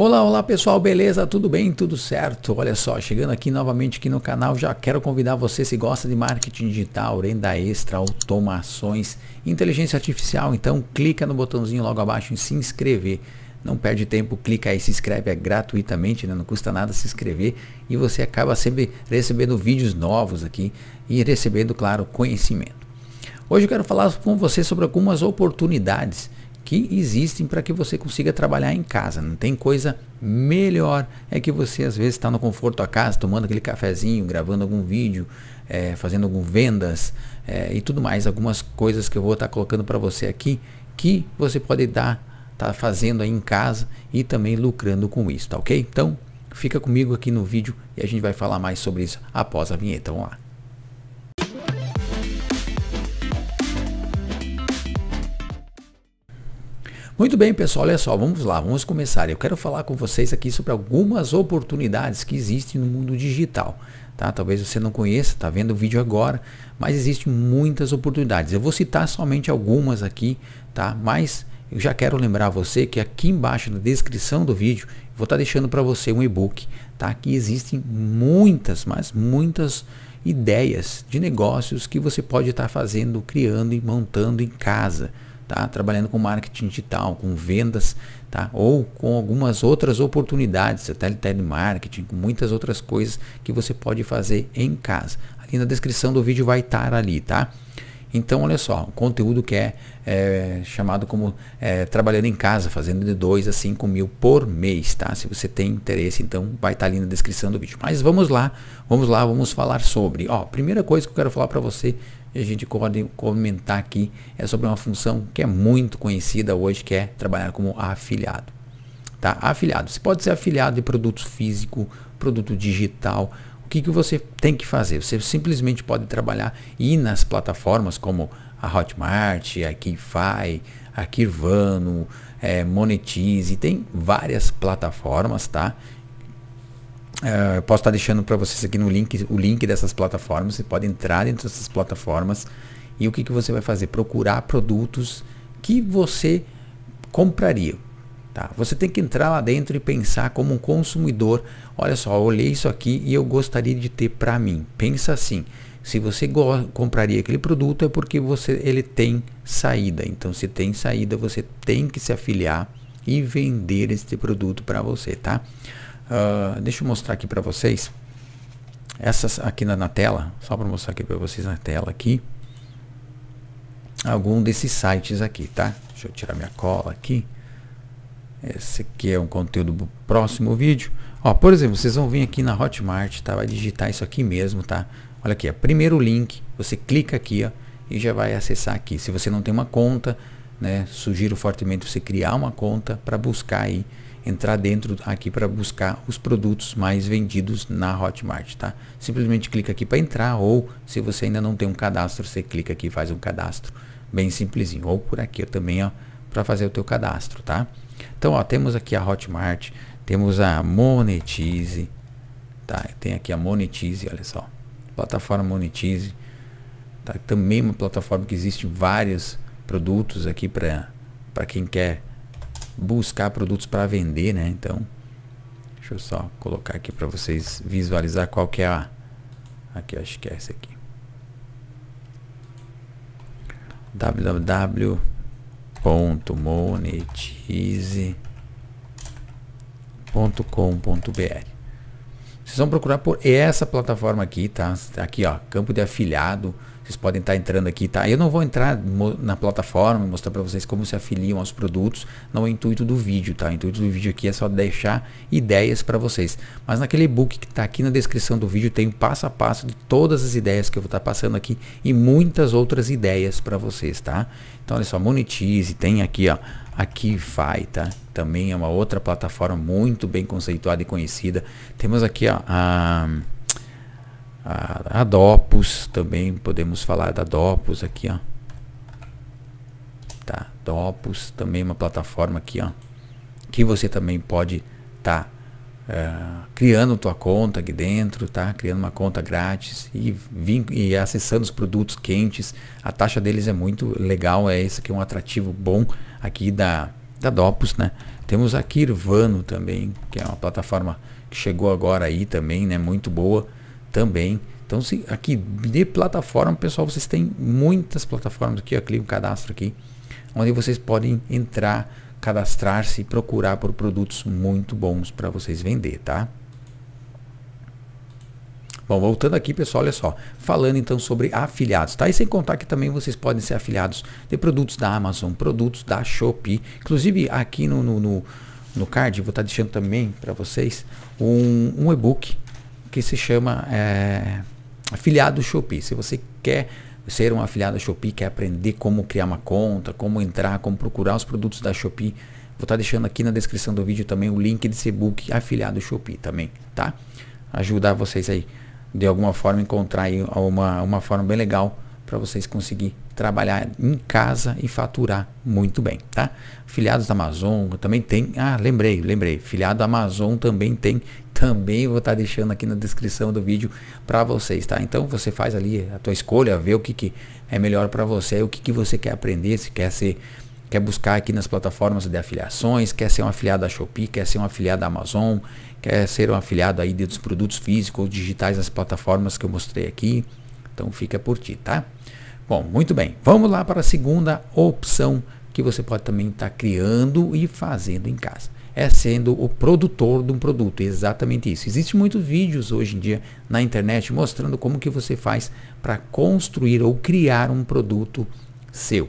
Olá, olá pessoal, beleza? Tudo bem? Tudo certo? Olha só, chegando aqui novamente aqui no canal, já quero convidar você se gosta de marketing digital, renda extra, automações, inteligência artificial, então clica no botãozinho logo abaixo em se inscrever. Não perde tempo, clica aí, se inscreve é gratuitamente, né? não custa nada se inscrever e você acaba sempre recebendo vídeos novos aqui e recebendo, claro, conhecimento. Hoje eu quero falar com você sobre algumas oportunidades que existem para que você consiga trabalhar em casa. Não tem coisa melhor é que você às vezes está no conforto da casa, tomando aquele cafezinho, gravando algum vídeo, é, fazendo algumas vendas é, e tudo mais. Algumas coisas que eu vou estar tá colocando para você aqui que você pode dar, tá fazendo aí em casa e também lucrando com isso, tá ok? Então fica comigo aqui no vídeo e a gente vai falar mais sobre isso após a vinheta. Vamos lá. Muito bem, pessoal, olha só, vamos lá, vamos começar. Eu quero falar com vocês aqui sobre algumas oportunidades que existem no mundo digital. Tá? Talvez você não conheça, está vendo o vídeo agora, mas existem muitas oportunidades. Eu vou citar somente algumas aqui, tá? mas eu já quero lembrar você que aqui embaixo na descrição do vídeo vou estar tá deixando para você um e-book, tá? Que existem muitas, mas muitas ideias de negócios que você pode estar tá fazendo, criando e montando em casa, tá? Trabalhando com marketing digital, com vendas, tá? Ou com algumas outras oportunidades, satélite telemarketing, com muitas outras coisas que você pode fazer em casa. Ali na descrição do vídeo vai estar ali, tá? Então, olha só, o conteúdo que é, é chamado como é, trabalhando em casa, fazendo de 2 a 5 mil por mês, tá? Se você tem interesse, então vai estar tá ali na descrição do vídeo. Mas vamos lá, vamos lá, vamos falar sobre. Ó, primeira coisa que eu quero falar para você, e a gente pode comentar aqui, é sobre uma função que é muito conhecida hoje, que é trabalhar como afiliado. Tá? Afiliado. Você pode ser afiliado de produto físico, produto digital, o que, que você tem que fazer? Você simplesmente pode trabalhar e nas plataformas como a Hotmart, a Keyfy, a Kirvano, é, Monetize, tem várias plataformas, tá? É, posso estar deixando para vocês aqui no link o link dessas plataformas. Você pode entrar dentro dessas plataformas e o que, que você vai fazer? Procurar produtos que você compraria. Tá? Você tem que entrar lá dentro e pensar como um consumidor. Olha só, olhei isso aqui e eu gostaria de ter para mim. Pensa assim. Se você compraria aquele produto é porque você ele tem saída. Então, se tem saída, você tem que se afiliar e vender este produto para você, tá? Uh, deixa eu mostrar aqui para vocês. Essas aqui na, na tela, só para mostrar aqui para vocês na tela aqui. Algum desses sites aqui, tá? Deixa eu tirar minha cola aqui. Esse aqui é um conteúdo do próximo vídeo. Ó, por exemplo, vocês vão vir aqui na Hotmart, tá? Vai digitar isso aqui mesmo, tá? Olha aqui, é primeiro link, você clica aqui, ó, e já vai acessar aqui. Se você não tem uma conta, né, sugiro fortemente você criar uma conta para buscar aí, entrar dentro aqui para buscar os produtos mais vendidos na Hotmart, tá? Simplesmente clica aqui para entrar ou se você ainda não tem um cadastro, você clica aqui e faz um cadastro bem simplesinho. Ou por aqui também, ó, para fazer o teu cadastro, tá? Então, ó, temos aqui a Hotmart, temos a Monetize, tá? Tem aqui a Monetize, olha só. Plataforma Monetize, tá? Também uma plataforma que existe vários produtos aqui para para quem quer buscar produtos para vender, né? Então, deixa eu só colocar aqui para vocês visualizar qual que é a aqui, acho que é essa aqui. www ponto monetize ponto com ponto br vocês vão procurar por essa plataforma aqui tá aqui ó campo de afiliado vocês podem estar tá entrando aqui, tá? Eu não vou entrar na plataforma e mostrar para vocês como se afiliam aos produtos, não é o intuito do vídeo, tá? O intuito do vídeo aqui é só deixar ideias para vocês. Mas naquele e-book que está aqui na descrição do vídeo tem um passo a passo de todas as ideias que eu vou estar tá passando aqui e muitas outras ideias para vocês, tá? Então olha só, monetize, tem aqui, ó, aqui vai, tá? Também é uma outra plataforma muito bem conceituada e conhecida. Temos aqui, ó, a a, a Dopus também podemos falar da Dopus aqui, ó. Tá, Dopus também uma plataforma aqui, ó, que você também pode tá uh, criando tua conta aqui dentro, tá? Criando uma conta grátis e, vim, e acessando os produtos quentes. A taxa deles é muito legal, é esse aqui um atrativo bom aqui da da Dopus, né? Temos a Kirvano também, que é uma plataforma que chegou agora aí também, né? Muito boa também. Então, se aqui de plataforma, pessoal, vocês têm muitas plataformas aqui. clique clico cadastro aqui, onde vocês podem entrar, cadastrar-se e procurar por produtos muito bons para vocês vender, tá? Bom, voltando aqui, pessoal, olha só. Falando então sobre afiliados, tá? E sem contar que também vocês podem ser afiliados de produtos da Amazon, produtos da Shopee. Inclusive, aqui no, no, no, no card, vou estar tá deixando também para vocês um, um e-book que se chama é, afiliado Shopee. Se você quer ser um afiliado Shopee, quer aprender como criar uma conta, como entrar, como procurar os produtos da Shopee, vou estar tá deixando aqui na descrição do vídeo também o link desse book afiliado Shopee também, tá? Ajudar vocês aí de alguma forma encontrar aí uma, uma forma bem legal para vocês conseguir trabalhar em casa e faturar muito bem, tá? Filiados da Amazon também tem, ah, lembrei, lembrei, filiado da Amazon também tem também vou estar tá deixando aqui na descrição do vídeo para vocês, tá? Então você faz ali a tua escolha, vê o que, que é melhor para você, o que, que você quer aprender, se quer ser quer buscar aqui nas plataformas de afiliações, quer ser um afiliado da Shopee, quer ser um afiliado da Amazon, quer ser um afiliado aí dos produtos físicos ou digitais nas plataformas que eu mostrei aqui. Então fica por ti, tá? Bom, muito bem. Vamos lá para a segunda opção que você pode também estar tá criando e fazendo em casa. É sendo o produtor de um produto, exatamente isso. Existem muitos vídeos hoje em dia na internet mostrando como que você faz para construir ou criar um produto seu.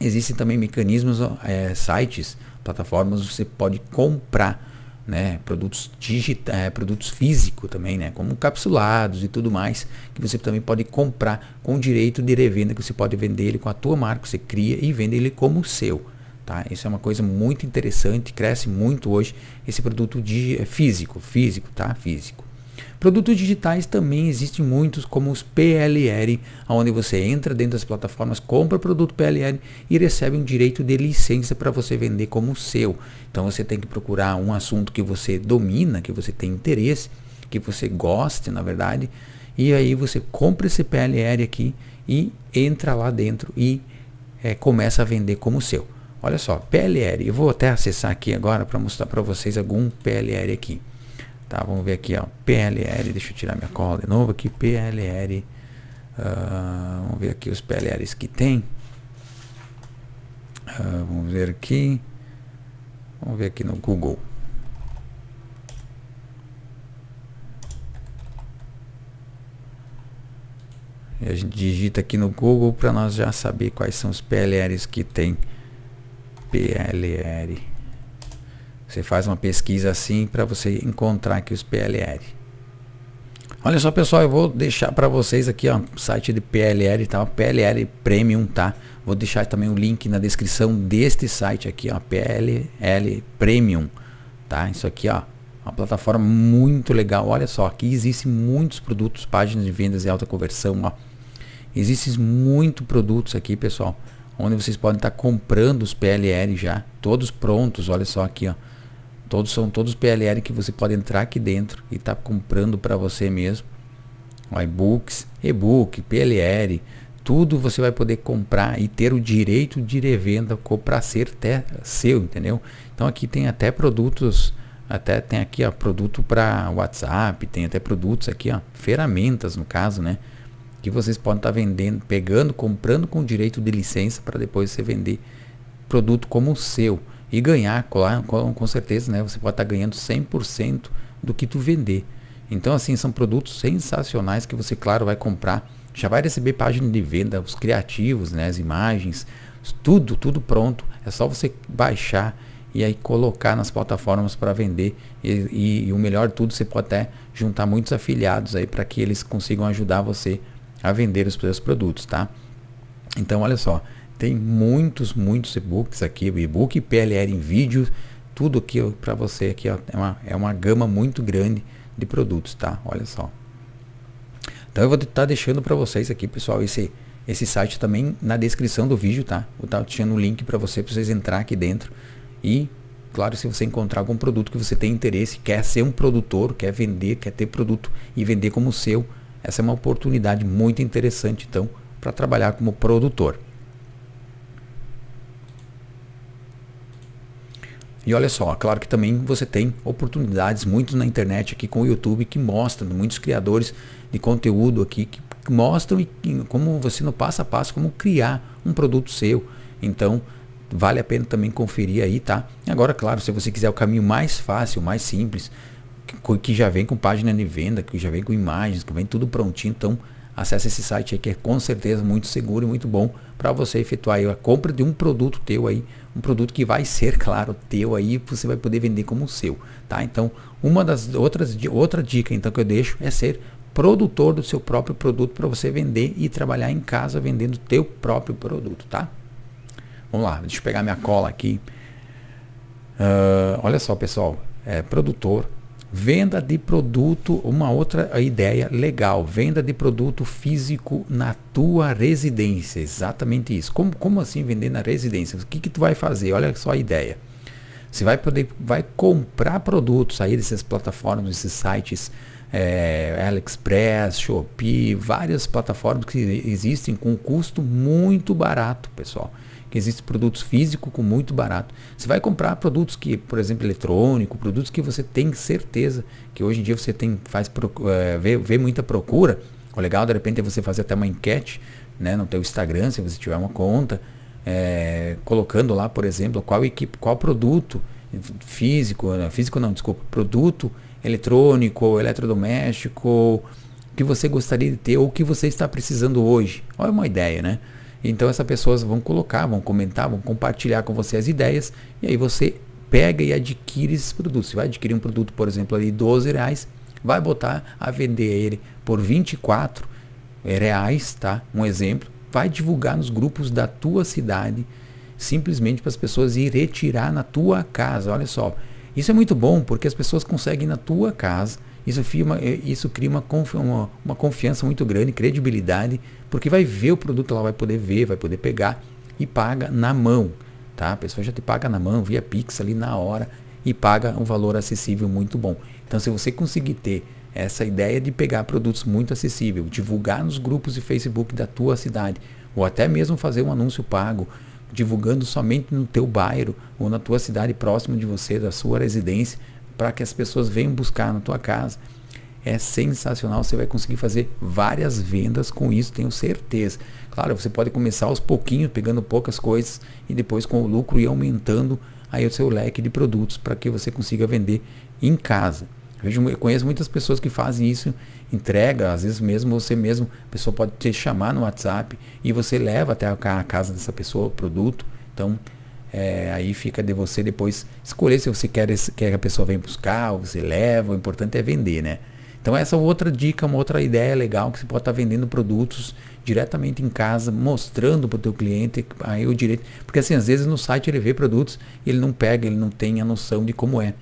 Existem também mecanismos, é, sites, plataformas, você pode comprar né? Produtos digitais, é, eh, produtos físicos também, né? Como capsulados e tudo mais, que você também pode comprar com direito de revenda, que você pode vender ele com a tua marca, você cria e vende ele como seu. Tá? Isso é uma coisa muito interessante, cresce muito hoje esse produto de, eh, é, físico, físico, tá? Físico. Produtos digitais também existem muitos, como os PLR, onde você entra dentro das plataformas, compra produto PLR e recebe um direito de licença para você vender como seu. Então você tem que procurar um assunto que você domina, que você tem interesse, que você goste, na verdade. E aí você compra esse PLR aqui e entra lá dentro e é, começa a vender como seu. Olha só, PLR, eu vou até acessar aqui agora para mostrar para vocês algum PLR aqui. Tá, vamos ver aqui, ó. PLR, deixa eu tirar minha cola de novo aqui. PLR, uh, ah, vamos ver aqui os PLRs que tem. Uh, vamos ver aqui. Vamos ver aqui no Google. E a gente digita aqui no Google para nós já saber quais são os PLRs que tem. PLR. Você faz uma pesquisa assim para você encontrar aqui os PLR. Olha só pessoal, eu vou deixar para vocês aqui ó, site de PLR, tá? PLR Premium, tá? Vou deixar também o link na descrição deste site aqui, ó, PLL Premium, tá? Isso aqui, ó, uma plataforma muito legal. Olha só, aqui existem muitos produtos, páginas de vendas e alta conversão, ó. Existem muitos produtos aqui, pessoal, onde vocês podem estar tá comprando os PLR já, todos prontos, olha só aqui, ó Todos são todos PLR que você pode entrar aqui dentro e tá comprando para você mesmo. e-books, e-book, PLR, tudo você vai poder comprar e ter o direito de revenda para ser até seu, entendeu? Então aqui tem até produtos, até tem aqui ó, produto para WhatsApp, tem até produtos aqui, ó, ferramentas no caso, né? Que vocês podem estar tá vendendo, pegando, comprando com direito de licença para depois você vender produto como o seu e ganhar, com, com certeza, né? Você pode estar ganhando 100% do que tu vender. Então, assim, são produtos sensacionais que você, claro, vai comprar. Já vai receber página de venda, os criativos, né? As imagens, tudo, tudo pronto. É só você baixar e aí colocar nas plataformas para vender e, e, e, o melhor de tudo você pode até juntar muitos afiliados aí para que eles consigam ajudar você a vender os seus produtos, tá? Então olha só, tem muitos, muitos e-books aqui, e-book, PLR em vídeo, tudo aqui para você aqui, ó, é uma, é uma gama muito grande de produtos, tá? Olha só. Então eu vou estar tá deixando para vocês aqui, pessoal, esse esse site também na descrição do vídeo, tá? Vou estar tá deixando o um link para você, para vocês entrar aqui dentro e claro, se você encontrar algum produto que você tem interesse, quer ser um produtor, quer vender, quer ter produto e vender como seu, essa é uma oportunidade muito interessante então para trabalhar como produtor. E olha só, claro que também você tem oportunidades muito na internet aqui com o YouTube que mostram, muitos criadores de conteúdo aqui que mostram e como você no passo a passo como criar um produto seu. Então, vale a pena também conferir aí, tá? Agora, claro, se você quiser o caminho mais fácil, mais simples, que já vem com página de venda, que já vem com imagens, que vem tudo prontinho, então acesse esse site aí que é com certeza muito seguro e muito bom para você efetuar a compra de um produto teu aí, um produto que vai ser, claro, teu aí, você vai poder vender como seu, tá? Então, uma das outras outra dica então que eu deixo é ser produtor do seu próprio produto para você vender e trabalhar em casa vendendo teu próprio produto, tá? Vamos lá, deixa eu pegar minha cola aqui. Uh, olha só, pessoal, é, produtor, Venda de produto, uma outra ideia legal, venda de produto físico na tua residência, exatamente isso. Como, como assim vender na residência? O que, que tu vai fazer? Olha só a ideia. Você vai poder vai comprar produtos aí dessas plataformas, desses sites, é, AliExpress, Shopee, várias plataformas que existem com um custo muito barato, pessoal que existe produtos físico com muito barato. Você vai comprar produtos que, por exemplo, eletrônico, produtos que você tem certeza que hoje em dia você tem faz é, vê, vê muita procura. O legal de repente é você fazer até uma enquete, né, no teu Instagram, se você tiver uma conta, é, colocando lá, por exemplo, qual equipe, qual produto físico, né, físico não, desculpa, produto eletrônico, eletrodoméstico, que você gostaria de ter ou que você está precisando hoje. Olha uma ideia, né? Então essas pessoas vão colocar, vão comentar, vão compartilhar com você as ideias e aí você pega e adquire esses produtos. Você vai adquirir um produto, por exemplo, ali 12 reais, vai botar a vender ele por 24 eh, reais, tá? Um exemplo. Vai divulgar nos grupos da tua cidade, simplesmente para as pessoas ir retirar na tua casa. Olha só, isso é muito bom porque as pessoas conseguem na tua casa isso, firma, eh, isso cria uma, uma, uma confiança muito grande, credibilidade, porque vai ver o produto, ela vai poder ver, vai poder pegar e paga na mão. Tá? A pessoa já te paga na mão, via Pix ali na hora e paga um valor acessível muito bom. Então, se você conseguir ter essa ideia de pegar produtos muito acessível, divulgar nos grupos de Facebook da tua cidade, ou até mesmo fazer um anúncio pago, divulgando somente no teu bairro ou na tua cidade próxima de você, da sua residência, para que as pessoas venham buscar na tua casa. É sensacional, você vai conseguir fazer várias vendas com isso, tenho certeza. Claro, você pode começar aos pouquinhos, pegando poucas coisas e depois com o lucro e aumentando aí o seu leque de produtos para que você consiga vender em casa. Eu conheço muitas pessoas que fazem isso, entrega, às vezes mesmo você mesmo, a pessoa pode te chamar no WhatsApp e você leva até a casa dessa pessoa o produto. Então, é, aí fica de você depois escolher se você quer, quer que a pessoa venha buscar, ou você leva, o importante é vender, né? Então essa é outra dica, uma outra ideia legal que você pode estar vendendo produtos diretamente em casa, mostrando para o teu cliente aí o direito, porque assim às vezes no site ele vê produtos, e ele não pega, ele não tem a noção de como é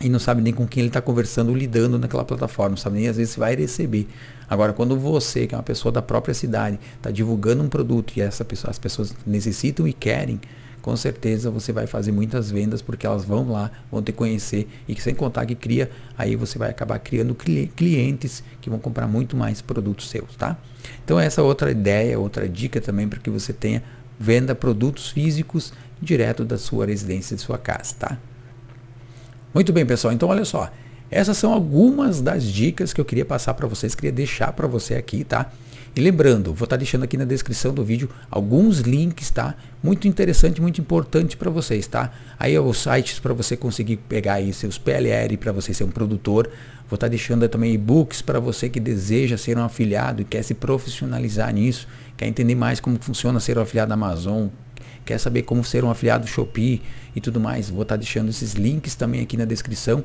e não sabe nem com quem ele está conversando, lidando naquela plataforma, não sabe nem às vezes vai receber. Agora, quando você, que é uma pessoa da própria cidade, está divulgando um produto e essa pessoa, as pessoas necessitam e querem, com certeza você vai fazer muitas vendas porque elas vão lá, vão te conhecer e sem contar que cria, aí você vai acabar criando clientes que vão comprar muito mais produtos seus, tá? Então essa é outra ideia, outra dica também para que você tenha venda produtos físicos direto da sua residência, de sua casa, tá? Muito bem, pessoal. Então olha só, essas são algumas das dicas que eu queria passar para vocês, queria deixar para você aqui, tá? E lembrando, vou estar tá deixando aqui na descrição do vídeo alguns links, tá? Muito interessante, muito importante para vocês, tá? Aí é os sites para você conseguir pegar aí seus PLR, para você ser um produtor. Vou estar tá deixando também e-books para você que deseja ser um afiliado e quer se profissionalizar nisso, quer entender mais como funciona ser um afiliado da Amazon, quer saber como ser um afiliado Shopee e tudo mais. Vou estar tá deixando esses links também aqui na descrição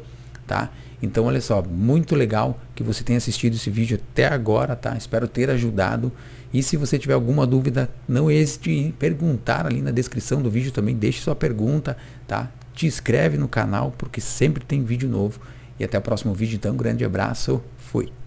tá? Então, olha só, muito legal que você tenha assistido esse vídeo até agora, tá? Espero ter ajudado. E se você tiver alguma dúvida, não hesite em perguntar ali na descrição do vídeo também, deixe sua pergunta, tá? Te inscreve no canal porque sempre tem vídeo novo. E até o próximo vídeo, então, um grande abraço, fui!